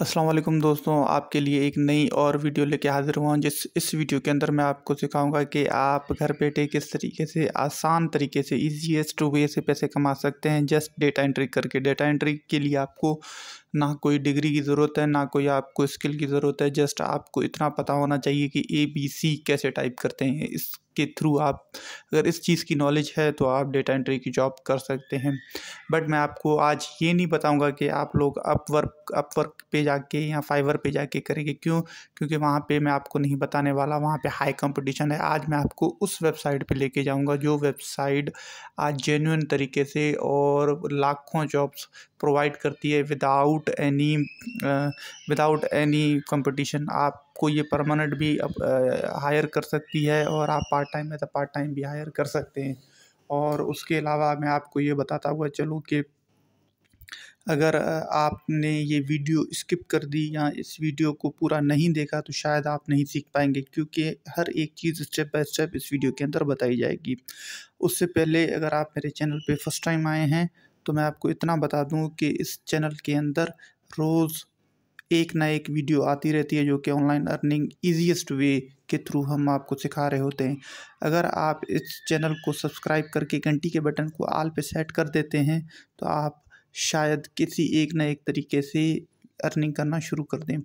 अस्सलाम वालेकुम दोस्तों आपके लिए एक नई और वीडियो लेके हाज़िर हुआ हूँ जिस इस वीडियो के अंदर मैं आपको सिखाऊंगा कि आप घर बैठे किस तरीके से आसान तरीके से ईजीएसट वे से पैसे कमा सकते हैं जस्ट डेटा एंट्री करके डेटा एंट्री के लिए आपको ना कोई डिग्री की ज़रूरत है ना कोई आपको स्किल की ज़रूरत है जस्ट आपको इतना पता होना चाहिए कि ए बी सी कैसे टाइप करते हैं इसके थ्रू आप अगर इस चीज़ की नॉलेज है तो आप डेटा एंट्री की जॉब कर सकते हैं बट मैं आपको आज ये नहीं बताऊंगा कि आप लोग अपवर्क अपवर्क पे जाके या फाइवर पे जाके करेंगे क्यों क्योंकि वहाँ पे मैं आपको नहीं बताने वाला वहाँ पे हाई कंपटीशन है आज मैं आपको उस वेबसाइट पे लेके जाऊँगा जो वेबसाइट आज जेन्यून तरीके से और लाखों जॉब्स प्रोवाइड करती है without without any without any competition आपको ये परमानेंट भी हायर uh, कर सकती है और आप पार्ट टाइम है तो पार्ट टाइम भी हायर कर सकते हैं और उसके अलावा मैं आपको ये बताता हुआ चलूँ कि अगर uh, आपने ये वीडियो स्किप कर दी या इस वीडियो को पूरा नहीं देखा तो शायद आप नहीं सीख पाएंगे क्योंकि हर एक चीज़ स्टेप बाय स्टेप इस वीडियो के अंदर बताई जाएगी उससे पहले अगर आप मेरे चैनल पे फर्स्ट टाइम आए हैं तो मैं आपको इतना बता दूँ कि इस चैनल के अंदर रोज़ एक ना एक वीडियो आती रहती है जो कि ऑनलाइन अर्निंग ईजीएस्ट वे के थ्रू हम आपको सिखा रहे होते हैं अगर आप इस चैनल को सब्सक्राइब करके घंटी के बटन को आल पे सेट कर देते हैं तो आप शायद किसी एक ना एक तरीके से अर्निंग करना शुरू कर दें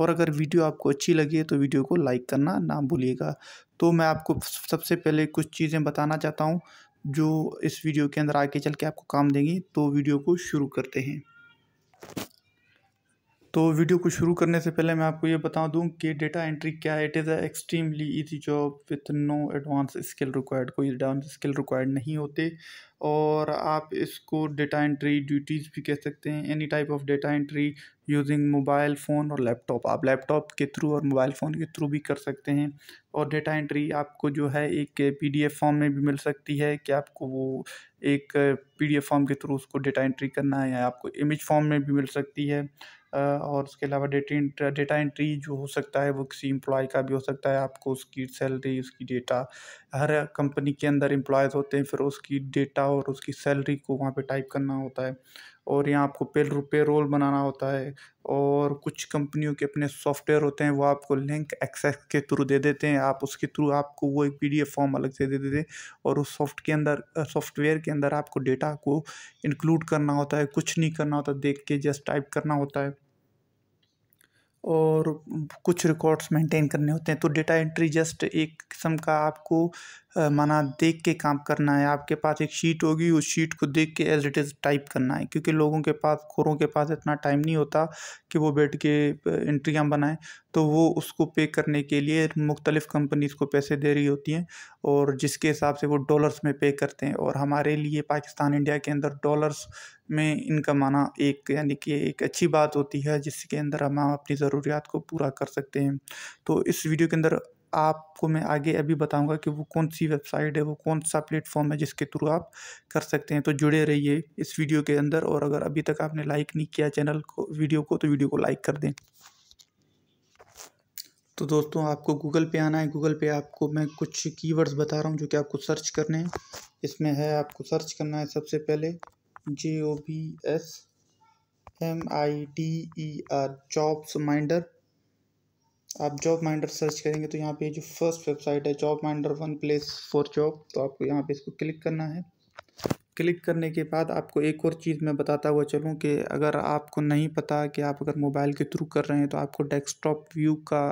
और अगर वीडियो आपको अच्छी लगी है तो वीडियो को लाइक करना ना भूलिएगा तो मैं आपको सबसे पहले कुछ चीज़ें बताना चाहता हूँ जो इस वीडियो के अंदर आगे चल के आपको काम देंगी तो वीडियो को शुरू करते हैं तो वीडियो को शुरू करने से पहले मैं आपको ये बता दूं कि डेटा एंट्री क्या है it is a extremely easy job with no advance skill required कोई एडवांस स्किल रिक्वायर्ड नहीं होते और आप इसको डेटा एंट्री ड्यूटीज़ भी कह सकते हैं any type of data entry using mobile phone और लैपटॉप आप लैपटॉप के थ्रू और मोबाइल फ़ोन के थ्रू भी कर सकते हैं और डेटा एंट्री आपको जो है एक पीडीएफ फॉर्म में भी मिल सकती है कि आपको वो एक पीडीएफ फॉर्म के थ्रू उसको डेटा एंट्री करना है या आपको इमेज फॉर्म में भी मिल सकती है और उसके अलावा डेटा डेटा एंट्री जो हो सकता है वो किसी एम्प्लॉय का भी हो सकता है आपको उसकी सैलरी उसकी डेटा हर कंपनी के अंदर एम्प्लॉयज़ होते हैं फिर उसकी डेटा और उसकी सैलरी को वहाँ पे टाइप करना होता है और यहाँ आपको पे पे रोल बनाना होता है और कुछ कंपनियों के अपने सॉफ्टवेयर होते हैं वो आपको लिंक एक्सेस के थ्रू दे देते हैं आप उसके थ्रू आपको वो एक पी फॉर्म अलग से दे देते हैं और उस सॉफ्ट के अंदर सॉफ्टवेयर के अंदर आपको डेटा को इंक्लूड करना होता है कुछ नहीं करना होता देख के जस्ट टाइप करना होता है और कुछ रिकॉर्ड्स मेंटेन करने होते हैं तो डेटा एंट्री जस्ट एक किस्म का आपको माना देख के काम करना है आपके पास एक शीट होगी उस शीट को देख के एज इट इज़ टाइप करना है क्योंकि लोगों के पास खोरों के पास इतना टाइम नहीं होता कि वो बैठ के इंट्रियाँ बनाएं तो वो उसको पे करने के लिए मुख्तलिफ़ कंपनीज़ को पैसे दे रही होती हैं और जिसके हिसाब से वो डॉलर्स में पे करते हैं और हमारे लिए पाकिस्तान इंडिया के अंदर डॉलर्स में इनका माना एक यानी कि एक अच्छी बात होती है जिसके अंदर हम अपनी ज़रूरियात को पूरा कर सकते हैं तो इस वीडियो के अंदर आपको मैं आगे अभी बताऊंगा कि वो कौन सी वेबसाइट है वो कौन सा प्लेटफॉर्म है जिसके थ्रू आप कर सकते हैं तो जुड़े रहिए इस वीडियो के अंदर और अगर अभी तक आपने लाइक नहीं किया चैनल को वीडियो को तो वीडियो को लाइक कर दें तो दोस्तों आपको गूगल पे आना है गूगल पे आपको मैं कुछ कीवर्ड्स बता रहा हूँ जो कि आपको सर्च करने हैं इसमें है आपको सर्च करना है सबसे पहले J O B S M I D E R jobs minder आप जॉब माइंडर सर्च करेंगे तो यहाँ पे जो फर्स्ट वेबसाइट है job minder one place for job तो आपको यहाँ पे इसको क्लिक करना है क्लिक करने के बाद आपको एक और चीज़ मैं बताता हुआ चलूँ कि अगर आपको नहीं पता कि आप अगर मोबाइल के थ्रू कर रहे हैं तो आपको डेस्कटॉप व्यू का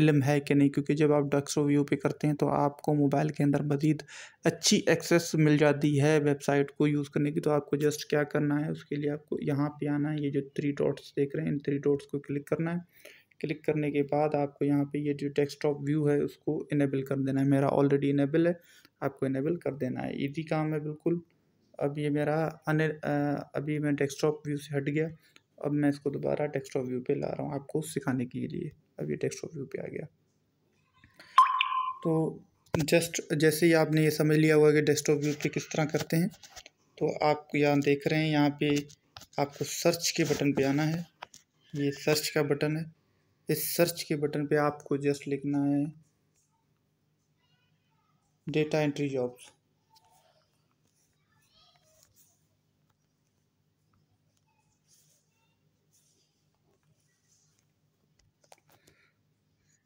इलम है कि नहीं क्योंकि जब आप डेस्कटॉप व्यू पे करते हैं तो आपको मोबाइल के अंदर मज़ीद अच्छी एक्सेस मिल जाती है वेबसाइट को यूज़ करने की तो आपको जस्ट क्या करना है उसके लिए आपको यहाँ पर आना है ये जो थ्री डॉट्स देख रहे हैं इन थ्री डॉट्स को क्लिक करना है क्लिक करने के बाद आपको यहाँ पे ये जो डेस्कटॉप व्यू है उसको इनेबल कर देना है मेरा ऑलरेडी इनेबल है आपको इनेबल कर देना है इजी काम है बिल्कुल अब ये मेरा अने अभी मैं डेस्कटॉप व्यू से हट गया अब मैं इसको दोबारा डेस्कटॉप व्यू पे ला रहा हूँ आपको सिखाने के लिए अब ये डेस्कटॉप व्यू पे आ गया तो जस्ट जैसे ही आपने ये समझ लिया हुआ कि डेस्कटॉप व्यू पे किस तरह करते हैं तो आप यहाँ देख रहे हैं यहाँ पे आपको सर्च के बटन पे आना है ये सर्च का बटन है इस सर्च के बटन पे आपको जस्ट लिखना है डेटा एंट्री जॉब्स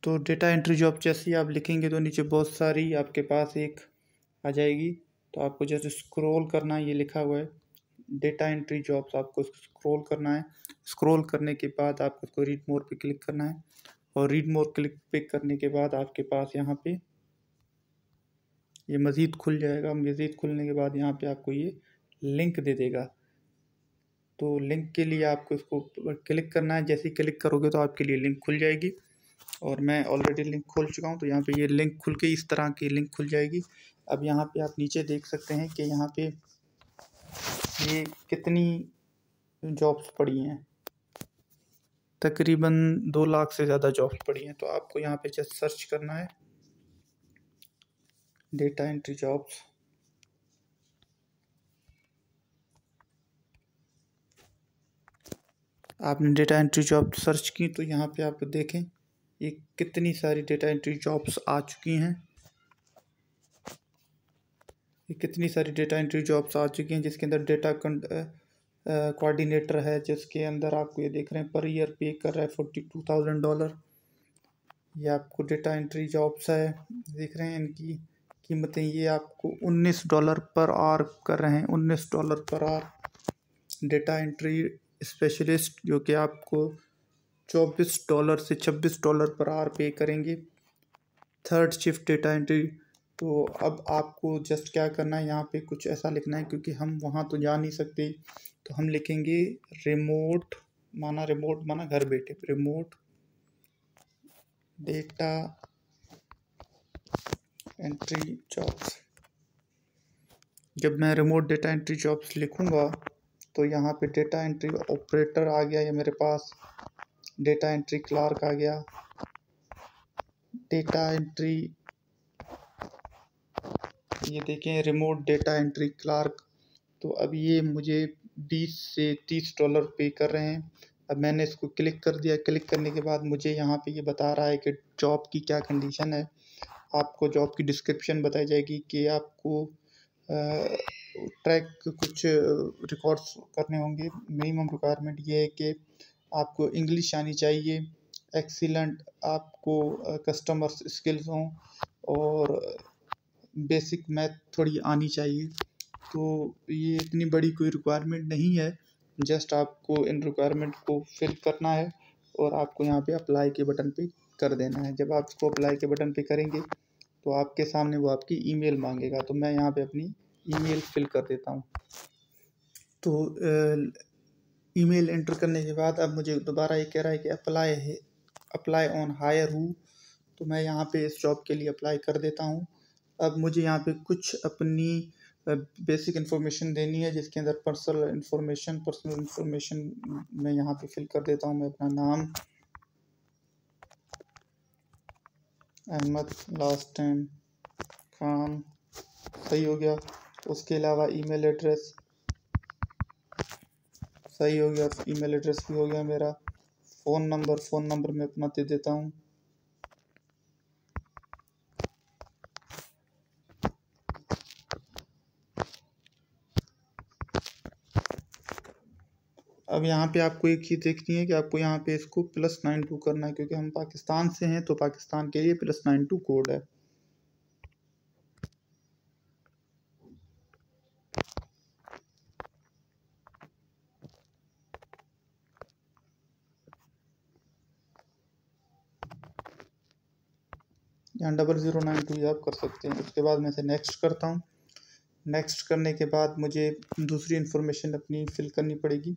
तो डेटा एंट्री जॉब जैसे ही आप लिखेंगे तो नीचे बहुत सारी आपके पास एक आ जाएगी तो आपको जैसे स्क्रॉल करना ये लिखा हुआ है डेटा एंट्री जॉब्स आपको स्क्रॉल करना है स्क्रॉल करने के बाद आपको उसको रीड मोर पे क्लिक करना है और रीड मोर क्लिक पे करने के बाद आपके पास यहाँ पे ये मज़ीद खुल जाएगा मज़ीद खुलने के बाद यहाँ पे आपको ये लिंक दे देगा तो लिंक के लिए आपको इसको क्लिक करना है जैसे ही क्लिक करोगे तो आपके लिए लिंक खुल जाएगी और मैं ऑलरेडी लिंक खोल चुका हूँ तो यहाँ पे ये लिंक खुल के इस तरह की लिंक खुल जाएगी अब यहाँ पे आप नीचे देख सकते हैं कि यहाँ पे ये कितनी जॉब्स पड़ी हैं तकरीबन दो लाख से ज़्यादा जॉब्स पड़ी हैं तो आपको यहाँ पे जस्ट सर्च करना है डेटा एंट्री जॉब्स आपने डेटा एंट्री जॉब सर्च की तो यहाँ पे आप देखें ये कितनी सारी डेटा एंट्री जॉब्स आ चुकी हैं कितनी सारी डेटा एंट्री जॉब्स आ चुकी हैं जिसके अंदर डेटा कोऑर्डिनेटर है जिसके अंदर आपको ये देख रहे हैं पर ईयर पे कर रहा है फोर्टी टू थाउजेंड डॉलर ये आपको डेटा एंट्री जॉब्स है देख रहे हैं इनकी कीमतें ये आपको उन्नीस डॉलर पर आर कर रहे हैं उन्नीस डॉलर पर आर डेटा एंट्री स्पेशलिस्ट जो कि आपको चौबीस डॉलर से छब्बीस डॉलर पर आर पे करेंगे थर्ड शिफ्ट डेटा एंट्री तो अब आपको जस्ट क्या करना है यहाँ पे कुछ ऐसा लिखना है क्योंकि हम वहाँ तो जा नहीं सकते तो हम लिखेंगे रिमोट माना रिमोट माना घर बैठे रिमोट डेटा एंट्री जॉब्स जब मैं रिमोट डेटा एंट्री जॉब्स लिखूँगा तो यहाँ पे डेटा एंट्री ऑपरेटर आ गया या मेरे पास डेटा एंट्री क्लार्क आ गया डेटा एंट्री ये देखें रिमोट डेटा एंट्री क्लार्क तो अब ये मुझे 20 से 30 डॉलर पे कर रहे हैं अब मैंने इसको क्लिक कर दिया क्लिक करने के बाद मुझे यहाँ पे ये बता रहा है कि जॉब की क्या कंडीशन है आपको जॉब की डिस्क्रिप्शन बताई जाएगी कि आपको ट्रैक कुछ रिकॉर्ड्स करने होंगे मिनिमम रिक्वायरमेंट ये है कि आपको इंग्लिश आनी चाहिए एक्सीलेंट आपको कस्टमर स्किल्स हों और बेसिक मैथ थोड़ी आनी चाहिए तो ये इतनी बड़ी कोई रिक्वायरमेंट नहीं है जस्ट आपको इन रिक्वायरमेंट को फिल करना है और आपको यहाँ पे अप्लाई के बटन पे कर देना है जब आप इसको अप्लाई के बटन पे करेंगे तो आपके सामने वो आपकी ईमेल मांगेगा तो मैं यहाँ पे अपनी ईमेल फिल कर देता हूँ तो ईमेल एंटर करने के बाद अब मुझे दोबारा ये कह रहा है कि अप्लाई है अप्लाई ऑन हायर हूँ तो मैं यहाँ पे इस जॉब के लिए अप्लाई कर देता हूँ अब मुझे यहाँ पे कुछ अपनी बेसिक इन्फॉर्मेशन देनी है जिसके अंदर पर्सनल इन्फॉर्मेशन पर्सनल इन्फॉर्मेशन मैं यहाँ पे फिल कर देता हूँ मैं अपना नाम अहमद लास्ट टाइम खान सही हो गया उसके अलावा ईमेल एड्रेस सही हो गया ईमेल एड्रेस भी हो गया मेरा फ़ोन नंबर फ़ोन नंबर मैं अपना दे देता हूँ अब यहाँ पे आपको एक चीज़ देखनी है कि आपको यहाँ पे इसको प्लस नाइन टू करना है क्योंकि हम पाकिस्तान से हैं तो पाकिस्तान के लिए प्लस नाइन टू कोड है यहाँ डबल ज़ीरो नाइन टू आप कर सकते हैं उसके बाद मैं इसे नेक्स्ट करता हूँ नेक्स्ट करने के बाद मुझे दूसरी इन्फॉर्मेशन अपनी फिल करनी पड़ेगी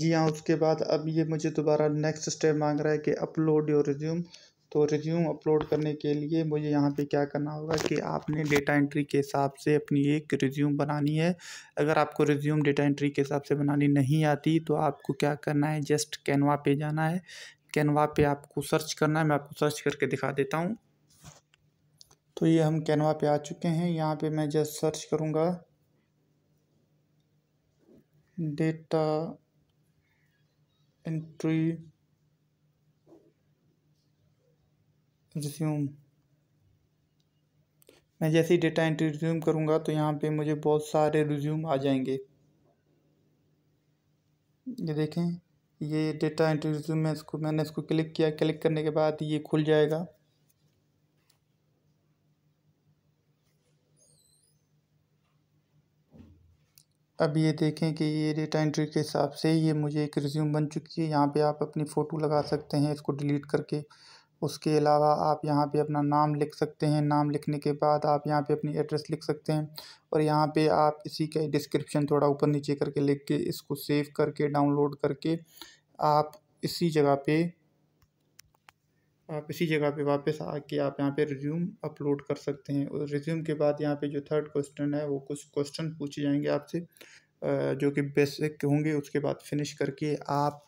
जी हाँ उसके बाद अब ये मुझे दोबारा नेक्स्ट स्टेप मांग रहा है कि अपलोड योर रिज्यूम तो रिज्यूम अपलोड करने के लिए मुझे यहाँ पे क्या करना होगा कि आपने डेटा एंट्री के हिसाब से अपनी एक रिज्यूम बनानी है अगर आपको रिज्यूम डेटा एंट्री के हिसाब से बनानी नहीं आती तो आपको क्या करना है जस्ट कैनवा पे जाना है कैनवा पे आपको सर्च करना है मैं आपको सर्च करके दिखा देता हूँ तो ये हम कैनवा पे आ चुके हैं यहाँ पे मैं जस्ट सर्च करूँगा डेटा एंट्री रिज्यूम मैं जैसे ही डेटा एंट्री रिज्यूम करूँगा तो यहाँ पे मुझे बहुत सारे रिज्यूम आ जाएंगे ये देखें ये डेटा एंट्री रिज्यूम में इसको मैंने इसको क्लिक किया क्लिक करने के बाद ये खुल जाएगा अब ये देखें कि ये डेटा एंट्री के हिसाब से ये मुझे एक रिज्यूम बन चुकी है यहाँ पे आप अपनी फ़ोटो लगा सकते हैं इसको डिलीट करके उसके अलावा आप यहाँ पे अपना नाम लिख सकते हैं नाम लिखने के बाद आप यहाँ पे अपनी एड्रेस लिख सकते हैं और यहाँ पे आप इसी का डिस्क्रिप्शन थोड़ा ऊपर नीचे करके लिख के इसको सेव करके डाउनलोड करके आप इसी जगह पर आप इसी जगह पे वापस आके आप यहाँ पे रिज्यूम अपलोड कर सकते हैं और रिज्यूम के बाद यहाँ पे जो थर्ड क्वेश्चन है वो कुछ क्वेश्चन पूछे जाएंगे आपसे जो कि बेसिक होंगे उसके बाद फिनिश करके आप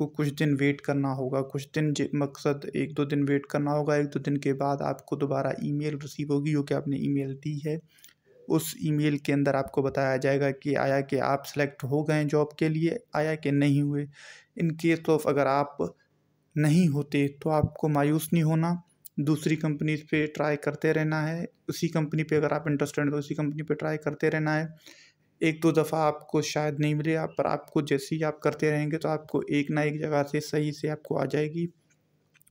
आपको कुछ दिन वेट करना होगा कुछ दिन मकसद एक दो दिन वेट करना होगा एक दो दिन के बाद आपको दोबारा ईमेल रिसीव होगी जो कि आपने ईमेल दी है उस ईमेल के अंदर आपको बताया जाएगा कि आया कि आप सेलेक्ट हो गए जॉब के लिए आया कि नहीं हुए इन केस ऑफ अगर आप नहीं होते तो आपको मायूस नहीं होना दूसरी कंपनीज पे ट्राई करते रहना है उसी कंपनी पे अगर आप इंटरेस्टेड हैं तो उसी कंपनी पे ट्राई करते रहना है एक दो दफ़ा आपको शायद नहीं मिले आप पर आपको जैसे ही आप करते रहेंगे तो आपको एक ना एक जगह से सही से आपको आ जाएगी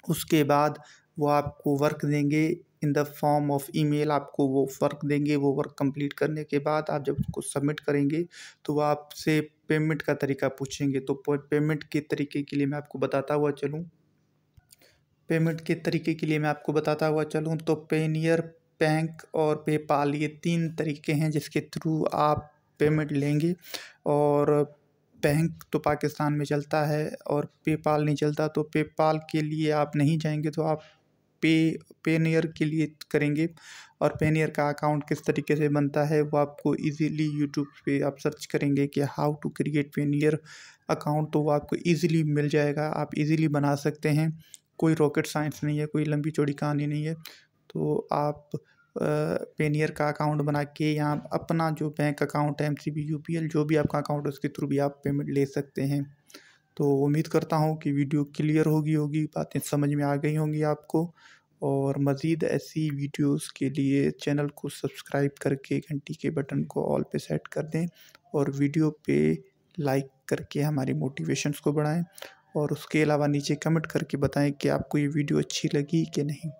उसके बाद वो आपको वर्क देंगे in the form of email आपको वो वर्क देंगे वो वर्क कंप्लीट करने के बाद आप जब उसको सबमिट करेंगे तो वो आपसे पेमेंट का तरीका पूछेंगे तो पेमेंट के तरीके के लिए मैं आपको बताता हुआ चलूँ पेमेंट के तरीके के लिए मैं आपको बताता हुआ चलूँ तो पेनियर बैंक और पेपाल ये तीन तरीके हैं जिसके थ्रू आप पेमेंट लेंगे और बैंक तो पाकिस्तान में चलता है और पेपाल नहीं चलता तो पेपाल के लिए आप नहीं जाएंगे तो आप पे पेन ईयर के लिए करेंगे और पेन ईयर का अकाउंट किस तरीके से बनता है वो आपको इजीली यूट्यूब पे आप सर्च करेंगे कि how to create Payoneer account तो वो आपको इजीली मिल जाएगा आप इजीली बना सकते हैं कोई रॉकेट साइंस नहीं है कोई लंबी चौड़ी कहानी नहीं है तो आप पेन ईयर का अकाउंट बना के यहाँ अपना जो बैंक अकाउंट है M C B U P L जो भी आपका अकाउंट है उसके थ्रू भी आप पेमेंट ले सकते हैं तो उम्मीद करता हूँ कि वीडियो क्लियर होगी होगी बातें समझ में आ गई होंगी आपको और मज़ीद ऐसी वीडियोस के लिए चैनल को सब्सक्राइब करके घंटी के बटन को ऑल पे सेट कर दें और वीडियो पे लाइक करके हमारी मोटिवेशंस को बढ़ाएं और उसके अलावा नीचे कमेंट करके बताएं कि आपको ये वीडियो अच्छी लगी कि नहीं